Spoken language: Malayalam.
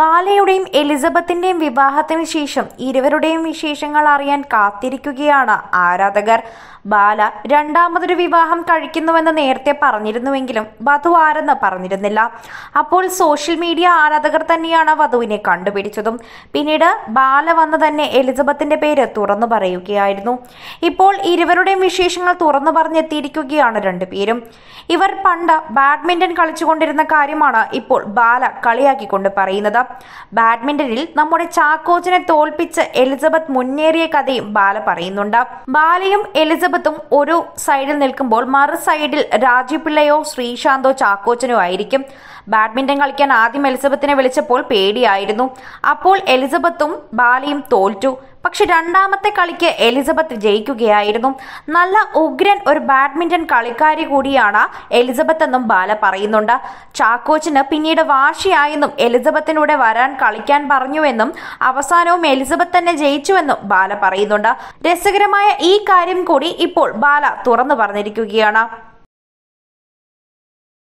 ബാലയുടെയും എലിസബത്തിന്റെയും വിവാഹത്തിന് ശേഷം ഇരുവരുടെയും വിശേഷങ്ങൾ അറിയാൻ കാത്തിരിക്കുകയാണ് ആരാധകർ ബാല രണ്ടാമതൊരു വിവാഹം കഴിക്കുന്നുവെന്ന് നേരത്തെ പറഞ്ഞിരുന്നുവെങ്കിലും വധു ആരെന്ന് പറഞ്ഞിരുന്നില്ല അപ്പോൾ സോഷ്യൽ മീഡിയ ആരാധകർ തന്നെയാണ് വധുവിനെ കണ്ടുപിടിച്ചതും പിന്നീട് ബാല വന്ന് തന്നെ എലിസബത്തിന്റെ പേര് തുറന്നു പറയുകയായിരുന്നു ഇപ്പോൾ ഇരുവരുടെയും വിശേഷങ്ങൾ തുറന്നു പറഞ്ഞെത്തിയിരിക്കുകയാണ് രണ്ടുപേരും ഇവർ പണ്ട് ബാഡ്മിന്റൺ കളിച്ചുകൊണ്ടിരുന്ന കാര്യമാണ് ഇപ്പോൾ ബാല കളിയാക്കിക്കൊണ്ട് പറയുന്നത് ബാഡ്മിന്റണിൽ നമ്മുടെ ചാക്കോച്ചിനെ തോൽപ്പിച്ച് എലിസബത്ത് മുന്നേറിയ കഥയും ബാല പറയുന്നുണ്ട് ബാലയും എലിസബത്ത് കുഞ്ഞബത്തും ഒരു സൈഡിൽ നിൽക്കുമ്പോൾ മറു സൈഡിൽ രാജീപിള്ളയോ ശ്രീശാന്തോ ചാക്കോച്ചനോ ആയിരിക്കും ബാഡ്മിന്റൺ കളിക്കാൻ ആദ്യം എലിസബത്തിനെ വിളിച്ചപ്പോൾ പേടിയായിരുന്നു അപ്പോൾ എലിസബത്തും ബാലിയും തോൽറ്റു പക്ഷെ രണ്ടാമത്തെ കളിക്ക് എലിസബത്ത് ജയിക്കുകയായിരുന്നു നല്ല ഉഗ്രൻ ഒരു ബാഡ്മിന്റൺ കളിക്കാരി കൂടിയാണ് എലിസബത്ത് എന്നും ബാല പറയുന്നുണ്ട് ചാക്കോച്ചിന് പിന്നീട് വാശിയായെന്നും എലിസബത്തിനൂടെ വരാൻ കളിക്കാൻ പറഞ്ഞുവെന്നും അവസാനവും എലിസബത്ത് തന്നെ ജയിച്ചുവെന്നും ബാല പറയുന്നുണ്ട് രസകരമായ ഈ കാര്യം കൂടി ഇപ്പോൾ ബാല തുറന്നു പറഞ്ഞിരിക്കുകയാണ്